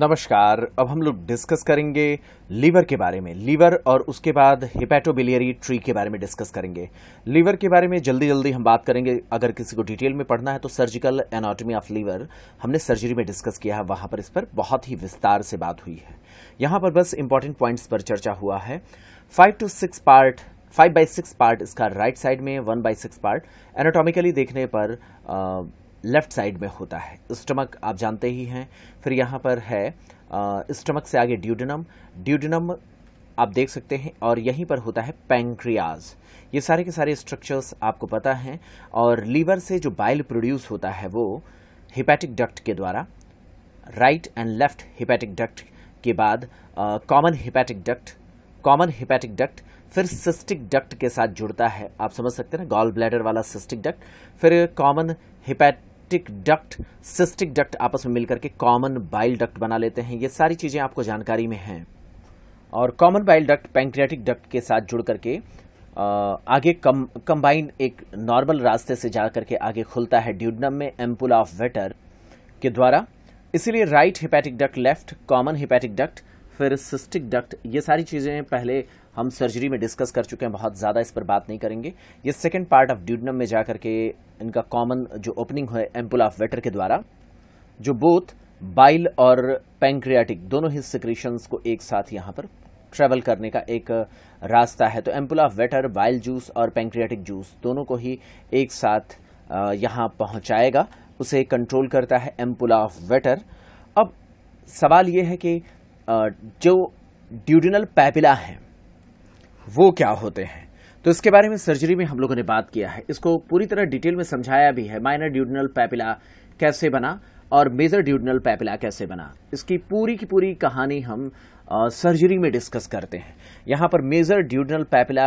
नमस्कार अब हम लोग डिस्कस करेंगे लीवर के बारे में लीवर और उसके बाद हिपैटोबिलियरी ट्री के बारे में डिस्कस करेंगे लीवर के बारे में जल्दी जल्दी हम बात करेंगे अगर किसी को डिटेल में पढ़ना है तो सर्जिकल एनाटॉमी ऑफ लीवर हमने सर्जरी में डिस्कस किया है वहां पर इस पर बहुत ही विस्तार से बात हुई है यहाँ पर बस इंपॉर्टेंट पॉइंट्स पर चर्चा हुआ है five two six part five by six part इसका राइट right साइड में one by six part anatomically देखने पर आ, लेफ्ट साइड में होता है स्टमक आप जानते ही हैं फिर यहाँ पर है स्टमक से आगे ड्यूडिनम ड्यूडनम आप देख सकते हैं और यहीं पर होता है पैंक्रियाज ये सारे के सारे स्ट्रक्चर्स आपको पता हैं और लीवर से जो बाइल प्रोड्यूस होता है वो हिपैटिक डक्ट के द्वारा right and left hepatic duct के बाद common hepatic duct common hepatic duct फिर सिस्टिक डक्ट के साथ जुड़ता है आप समझ सकते हैं ना गॉल ब्लैडर वाला सिस्टिक डक्ट फिर common hepat cystic duct cystic duct आपस में मिलकर के कॉमन बाइल डक्ट बना लेते हैं ये सारी चीज़ें आपको जानकारी में हैं और common bile duct pancreatic duct के साथ जुड़ करके आगे कम कंबाइंड एक नॉर्मल रास्ते से जा करके आगे खुलता है ड्यूडनम में एम्पुल ऑफ वेटर के द्वारा इसीलिए right hepatic duct left common hepatic duct फिर सिस्टिक डक्ट ये सारी चीज़ें पहले हम सर्जरी में डिस्कस कर चुके हैं बहुत ज़्यादा इस पर बात नहीं करेंगे ये सेकेंड पार्ट ऑफ ड्यूडनम में जा करके इनका कॉमन जो ओपनिंग है एम्पुल ऑफ वेटर के द्वारा जो बोथ बाइल और पेंक्रियाटिक दोनों ही सिक्रीशंस को एक साथ यहाँ पर ट्रेवल करने का एक रास्ता है तो ऑफ वेटर बाइल जूस और पेंक्रियाटिक जूस दोनों को ही एक साथ यहाँ पहुँचाएगा उसे कंट्रोल करता है एम्पुला ऑफ वेटर अब सवाल ये है कि जो ड्यूडिनल पैपिला है वो क्या होते हैं तो इसके बारे में सर्जरी में हम लोगों ने बात किया है इसको पूरी तरह डिटेल में समझाया भी है माइनर ड्यूडनल पैपिला कैसे बना और मेजर ड्यूडनल पैपिला कैसे बना इसकी पूरी की पूरी कहानी हम आ, सर्जरी में डिस्कस करते हैं यहाँ पर मेजर ड्यूडनल पैपिला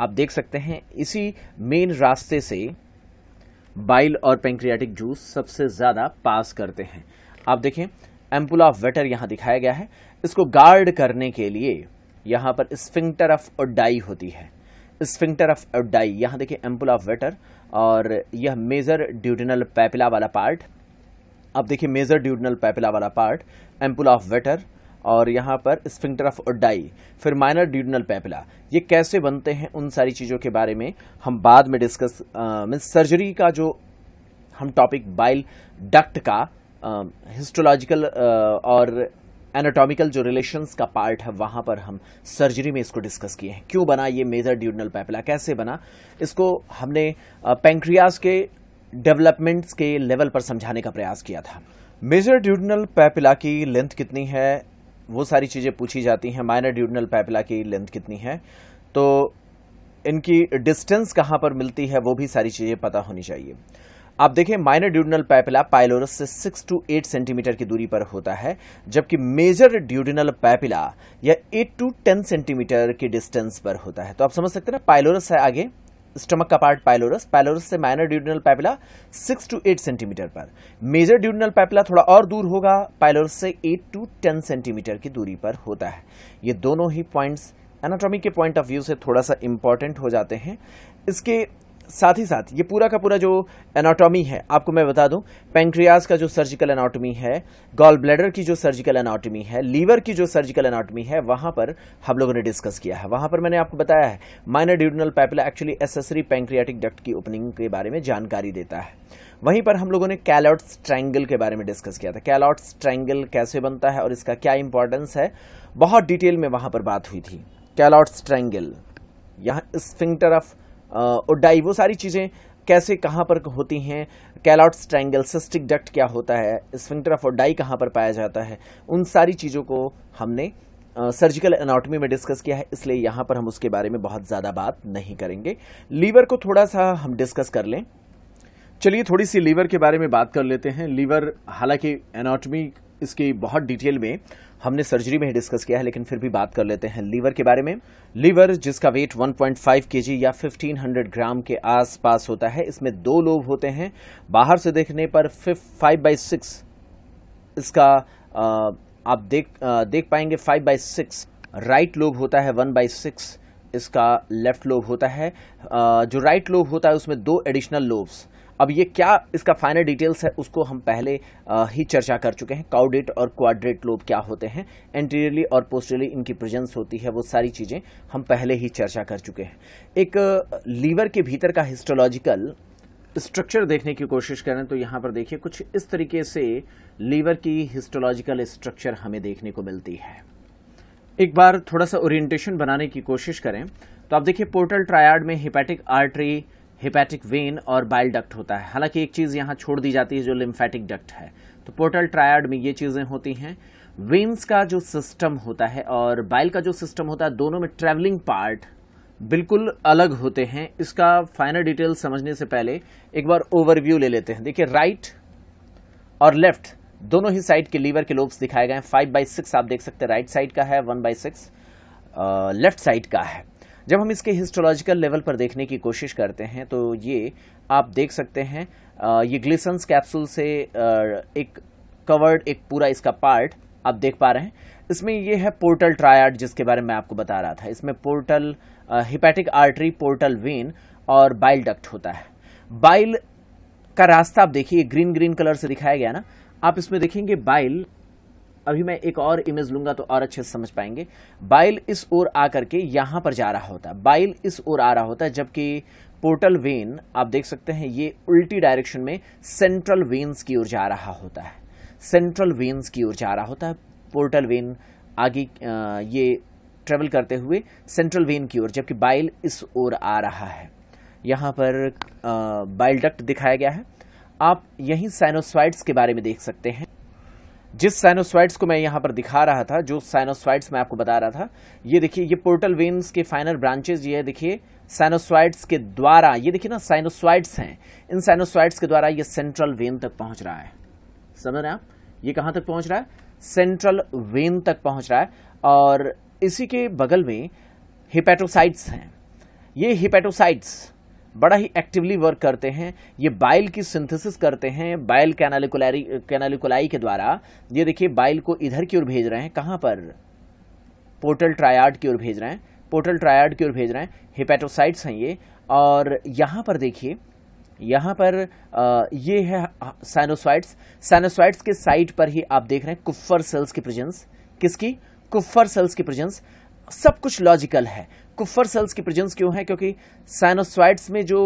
आप देख सकते हैं इसी मेन रास्ते से बाइल और पेंक्रियाटिक जूस सबसे ज़्यादा पास करते हैं आप देखें एम्पुल ऑफ वेटर यहाँ दिखाया गया है इसको गार्ड करने के लिए यहाँ पर स्फिंक्टर ऑफ ओडाई होती है स्फिंक्टर ऑफ ओडाई यहाँ देखिए एम्पुल ऑफ वेटर और यह मेजर ड्यूडिनल पैपिला वाला पार्ट अब देखिए मेजर ड्यूडिनल पैपिला वाला पार्ट एम्पुल ऑफ वेटर और यहाँ पर स्फिंक्टर ऑफ ओडाई फिर माइनर ड्यूडनल पैपिला ये कैसे बनते हैं उन सारी चीज़ों के बारे में हम बाद में डिस्कस मीन सर्जरी का जो हम टॉपिक बाइल डक्ट का हिस्टोलॉजिकल और एनाटॉमिकल जो रिलेशंस का पार्ट है वहां पर हम सर्जरी में इसको डिस्कस किए हैं क्यों बना ये मेजर ड्यूडनल पैपिला कैसे बना इसको हमने पेंक्रियाज के डेवलपमेंट्स के लेवल पर समझाने का प्रयास किया था मेजर ड्यूडनल पैपिला की लेंथ कितनी है वो सारी चीज़ें पूछी जाती हैं माइनर ड्यूडनल पैपिला की लेंथ कितनी है तो इनकी डिस्टेंस कहां पर मिलती है वो भी सारी चीज़ें पता होनी चाहिए आप देखें माइनर ड्यूडनल पैपिला पाइलोरस से सिक्स टू एट सेंटीमीटर की दूरी पर होता है जबकि मेजर ड्यूडनल पैपिला या एट टू टेन सेंटीमीटर के डिस्टेंस पर होता है तो आप समझ सकते हैं ना पाइलोरस है आगे स्टमक का पार्ट पाइलोरस पाइलोरस से minor duodenal papilla six to eight centimetre पर मेजर ड्यूडनल पैपिला थोड़ा और दूर होगा पाइलोरस से एट टू टेन सेंटीमीटर की दूरी पर होता है ये दोनों ही पॉइंट्स एनाटॉमी के पॉइंट ऑफ व्यू से थोड़ा सा इंपॉर्टेंट हो जाते हैं इसके साथ ही साथ ये पूरा का पूरा जो एनाटॉमी है आपको मैं बता दूं पेंक्रियाज का जो सर्जिकल एनाटॉमी है गॉल ब्लैडर की जो सर्जिकल एनाटॉमी है लीवर की जो सर्जिकल एनाटॉमी है वहां पर हम लोगों ने डिस्कस किया है वहां पर मैंने आपको बताया है minor duodenal papilla actually accessory pancreatic duct की ओपनिंग के बारे में जानकारी देता है वहीं पर हम लोगों ने कैलॉट ट्रायंगल के बारे में डिस्कस किया था कैलॉट ट्रायंगल कैसे बनता है और इसका क्या इंपॉर्टेंस है बहुत डिटेल में वहां पर बात हुई थी कैलॉट ट्रायंगल यहाँ स्फिंक्टर ऑफ ओडाई वो सारी चीज़ें कैसे कहाँ पर होती हैं कैलॉट स्ट्रैंगल सिस्टिक डक्ट क्या होता है स्फिंक्टर ऑफ ओडाई कहाँ पर पाया जाता है उन सारी चीज़ों को हमने सर्जिकल एनाटॉमी में डिस्कस किया है इसलिए यहाँ पर हम उसके बारे में बहुत ज़्यादा बात नहीं करेंगे लीवर को थोड़ा सा हम डिस्कस कर लें चलिए थोड़ी सी लीवर के बारे में बात कर लेते हैं लीवर हालांकि एनाटॉमी इसकी बहुत डिटेल में हमने सर्जरी में ही डिस्कस किया है लेकिन फिर भी बात कर लेते हैं लीवर के बारे में लीवर जिसका वेट 1.5 केजी या 1500 ग्राम के आसपास होता है इसमें दो लोब होते हैं बाहर से देखने पर फाइव बाई सिक्स इसका आ, आप देख आ, देख पाएंगे five by six right lobe होता है वन बाई सिक्स इसका लेफ्ट लोब होता है आ, जो राइट लोब होता है उसमें दो एडिशनल लोब्स अब ये क्या इसका फाइनल डिटेल्स है उसको हम पहले ही चर्चा कर चुके हैं काउडेट और क्वाड्रेट लोब क्या होते हैं एंटीरियरली और पोस्टरली इनकी प्रेजेंस होती है वो सारी चीज़ें हम पहले ही चर्चा कर चुके हैं एक लीवर के भीतर का हिस्टोलॉजिकल स्ट्रक्चर देखने की कोशिश करें तो यहाँ पर देखिए कुछ इस तरीके से लीवर की हिस्टोलॉजिकल स्ट्रक्चर हमें देखने को मिलती है एक बार थोड़ा सा ओरिएंटेशन बनाने की कोशिश करें तो आप देखिए पोर्टल ट्रायाड में हिपैटिक आर्टरी हिपैटिक वेन और बाइल डक्ट होता है हालांकि एक चीज़ यहाँ छोड़ दी जाती है जो लिम्फेटिक डक्ट है तो पोर्टल ट्रायड में ये चीज़ें होती हैं वेन्स का जो सिस्टम होता है और बाइल का जो सिस्टम होता है दोनों में ट्रेवलिंग पार्ट बिल्कुल अलग होते हैं इसका फाइनल डिटेल समझने से पहले एक बार ओवरव्यू ले लेते हैं देखिए राइट और लेफ्ट दोनों ही साइड के लीवर के लोब्स दिखाए गए हैं फाइव बाई सिक्स आप देख सकते हैं राइट साइड का है one by six left side का है जब हम इसके हिस्टोलॉजिकल लेवल पर देखने की कोशिश करते हैं तो ये आप देख सकते हैं ये ग्लिसन्स कैप्सूल से एक कवर्ड एक पूरा इसका पार्ट आप देख पा रहे हैं इसमें ये है पोर्टल ट्रायड जिसके बारे में आपको बता रहा था इसमें portal hepatic artery portal vein और बाइल डक्ट होता है बाइल का रास्ता आप देखिए ग्रीन ग्रीन कलर से दिखाया गया ना आप इसमें देखेंगे बाइल अभी मैं एक और इमेज लूंगा तो और अच्छे से समझ पाएंगे बाइल इस ओर आकर के यहां पर जा रहा होता है बाइल इस ओर आ रहा होता है जबकि पोर्टल वेन आप देख सकते हैं ये उल्टी डायरेक्शन में सेंट्रल वेन्स की ओर जा रहा होता है सेंट्रल वेन्स की ओर जा रहा होता है पोर्टल वेन आगे ये ट्रेवल करते हुए सेंट्रल वेन की ओर जबकि बाइल इस ओर आ रहा है यहां पर बाइल डक्ट दिखाया गया है आप यहीं साइनोसाइड्स के बारे में देख सकते हैं जिस साइनोसॉइड्स को मैं यहाँ पर दिखा रहा था जो साइनोसॉइड्स मैं आपको बता रहा था ये देखिए ये पोर्टल वेन्स के फाइनल ब्रांचेज ये देखिए साइनोसॉइड्स के द्वारा ये देखिए ना साइनोसॉइड्स हैं इन साइनोसॉइड्स के द्वारा ये सेंट्रल वेन तक पहुँच रहा है समझ रहे आप ये कहाँ तक पहुँच रहा है सेंट्रल वेन तक पहुँच रहा है और इसी के बगल में हिपेटोसाइट्स हैं ये हिपेटोसाइट्स बड़ा ही एक्टिवली वर्क करते हैं ये बाइल की सिंथेसिस करते हैं बाइल कैनालिकुलरी कैनालिकुलाई के द्वारा ये देखिए बाइल को इधर की ओर भेज रहे हैं कहाँ पर पोर्टल ट्रायाड की ओर भेज रहे हैं पोर्टल ट्रायाड की ओर भेज रहे हैं हिपेटोसाइट्स हैं ये और यहाँ पर देखिए यहाँ पर ये है साइनोसाइट्स साइनोसाइट्स के साइट पर ही आप देख रहे हैं कुफर सेल्स की प्रेजेंस किसकी कुफर सेल्स की प्रेजेंस सब कुछ लॉजिकल है कुफर सेल्स की प्रेजेंस क्यों है क्योंकि साइनोसाइड्स में जो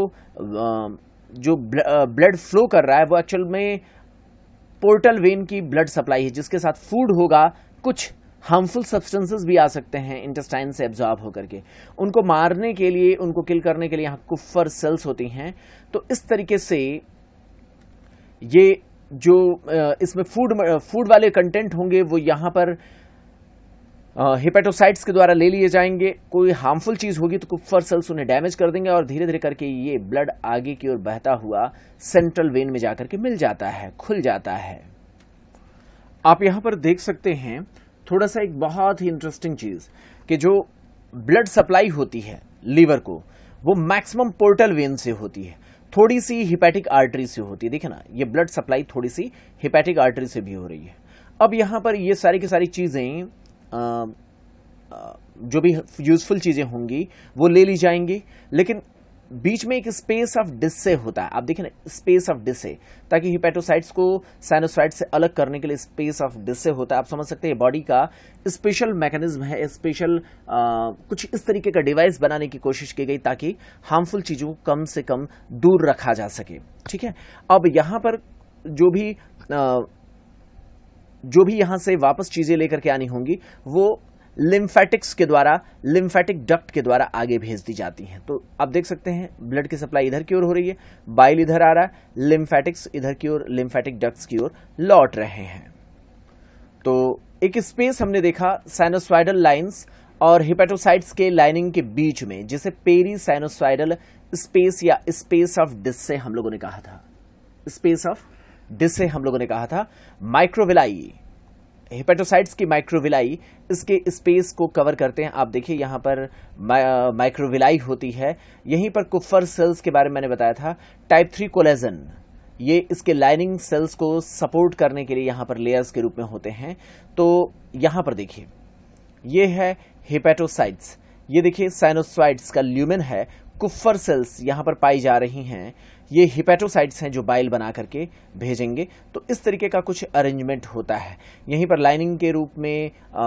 जो ब्लड फ्लो कर रहा है वो एक्चुअल में पोर्टल वेन की ब्लड सप्लाई है जिसके साथ फूड होगा कुछ हार्मफुल सब्सटेंसेस भी आ सकते हैं इंटेस्टाइन से एब्जॉर्ब होकर के उनको मारने के लिए उनको किल करने के लिए यहाँ कुफर सेल्स होती हैं तो इस तरीके से ये जो इसमें फूड फूड वाले कंटेंट होंगे वो यहाँ पर हिपेटोसाइट्स के द्वारा ले लिए जाएंगे कोई हार्मफुल चीज़ होगी तो कुफर सेल्स उन्हें डैमेज कर देंगे और धीरे धीरे करके ये ब्लड आगे की ओर बहता हुआ सेंट्रल वेन में जाकर के मिल जाता है खुल जाता है आप यहाँ पर देख सकते हैं थोड़ा सा एक बहुत ही इंटरेस्टिंग चीज़ कि जो ब्लड सप्लाई होती है लीवर को वो मैक्सिमम पोर्टल वेन से होती है थोड़ी सी हिपैटिक आर्टरी से होती है देखे ना ये ब्लड सप्लाई थोड़ी सी हिपैटिक आर्टरी से भी हो रही है अब यहां पर ये सारी की सारी चीज़ें जो भी यूजफुल चीज़ें होंगी वो ले ली जाएंगी लेकिन बीच में एक स्पेस ऑफ डिस्से होता है आप देखें ना स्पेस ऑफ डिस्से ताकि हिपेटोसाइट्स को साइनोसाइट से अलग करने के लिए स्पेस ऑफ डिस्से होता है आप समझ सकते हैं बॉडी का स्पेशल मैकेनिज्म है स्पेशल कुछ इस तरीके का डिवाइस बनाने की कोशिश की गई ताकि हार्मफुल चीज़ों को कम से कम दूर रखा जा सके ठीक है अब यहां पर जो भी जो भी यहां से वापस चीजें लेकर के आनी होंगी वो लिम्फेटिक्स के द्वारा लिम्फेटिक डक्ट के द्वारा आगे भेज दी जाती हैं तो आप देख सकते हैं ब्लड की सप्लाई इधर की ओर हो रही है बाइल इधर आ रहा है लिम्फेटिक्स इधर की ओर लिम्फेटिक डक्ट्स की ओर लौट रहे हैं तो एक स्पेस हमने देखा साइनोसाइडल लाइंस और हिपेटोसाइट्स के लाइनिंग के बीच में जिसे पेरी साइनोसाइडल स्पेस या स्पेस ऑफ डिस से हम लोगों ने कहा था स्पेस ऑफ जिससे हम लोगों ने कहा था माइक्रोविलाई हिपेटोसाइट्स की माइक्रोविलाई इसके स्पेस को कवर करते हैं आप देखिए यहां पर माइक्रोविलाई uh, होती है यहीं पर कुफर सेल्स के बारे में मैंने बताया था टाइप थ्री कोलेजन ये इसके लाइनिंग सेल्स को सपोर्ट करने के लिए यहां पर लेयर्स के रूप में होते हैं तो यहां पर देखिए ये है हिपेटोसाइट्स ये देखिए साइनोसाइट्स का ल्यूमेन है कुफर सेल्स यहां पर पाई जा रही हैं ये हिपेटोसाइट्स हैं जो बाइल बना करके भेजेंगे तो इस तरीके का कुछ अरेंजमेंट होता है यहीं पर लाइनिंग के रूप में आ,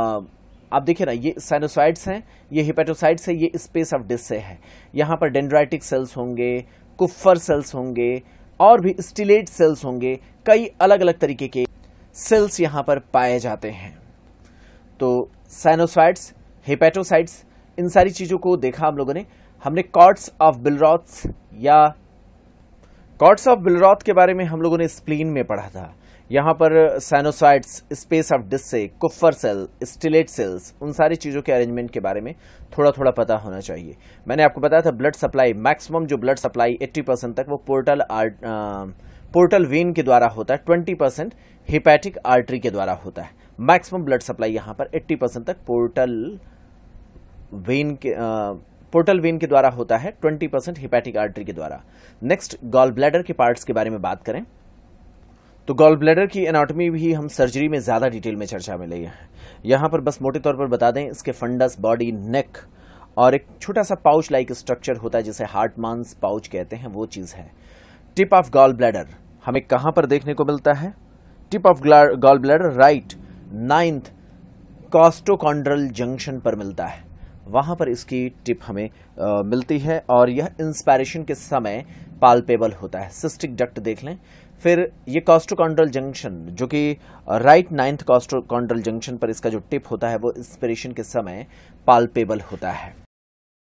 आप देखिए ना ये साइनोसाइड्स हैं ये हिपेटोसाइड्स है ये स्पेस ऑफ डिस से है यहाँ पर डेंड्राइटिक सेल्स होंगे कुफर सेल्स होंगे और भी स्टिलेट सेल्स होंगे कई अलग अलग तरीके के सेल्स यहाँ पर पाए जाते हैं तो साइनोसाइड्स हिपेटोसाइट्स इन सारी चीज़ों को देखा हम लोगों ने हमने कॉर्ड्स ऑफ बिलरॉथ्स या कॉड्स ऑफ बिलरॉथ के बारे में हम लोगों ने स्प्लीन में पढ़ा था यहाँ पर सैनोसाइट्स स्पेस ऑफ डिस्से कुफर सेल स्टिलेट सेल्स उन सारी चीज़ों के अरेंजमेंट के बारे में थोड़ा थोड़ा पता होना चाहिए मैंने आपको बताया था ब्लड सप्लाई मैक्सिमम जो ब्लड सप्लाई 80 परसेंट तक वो पोर्टल आर्ट पोर्टल वेन के द्वारा होता है 20 परसेंट हिपैटिक आर्टरी के द्वारा होता है मैक्सिमम ब्लड सप्लाई यहाँ पर एट्टी परसेंट तक पोर्टल वेन के आ, पोर्टल वेन के द्वारा होता है 20 परसेंट हिपैटिक आर्टरी के द्वारा नेक्स्ट गॉल ब्लैडर के पार्ट्स के बारे में बात करें तो गॉल ब्लैडर की एनाटॉमी भी हम सर्जरी में ज़्यादा डिटेल में चर्चा में ली है यहां पर बस मोटे तौर पर बता दें इसके फंडस बॉडी नेक और एक छोटा सा पाउच लाइक स्ट्रक्चर होता है जिसे हार्ट मांस पाउच कहते हैं वो चीज़ है टिप ऑफ गॉल ब्लैडर हमें कहां पर देखने को मिलता है tip of gall bladder right ninth costochondral junction पर मिलता है वहाँ पर इसकी टिप हमें आ, मिलती है और यह इंस्पायरेशन के समय पालपेबल होता है सिस्टिक डक्ट देख लें फिर ये कॉस्टोकॉन्ड्रल जंक्शन जो कि राइट नाइन्थ कॉस्टोकॉन्ड्रल जंक्शन पर इसका जो टिप होता है वो इंस्पिरेशन के समय पालपेबल होता है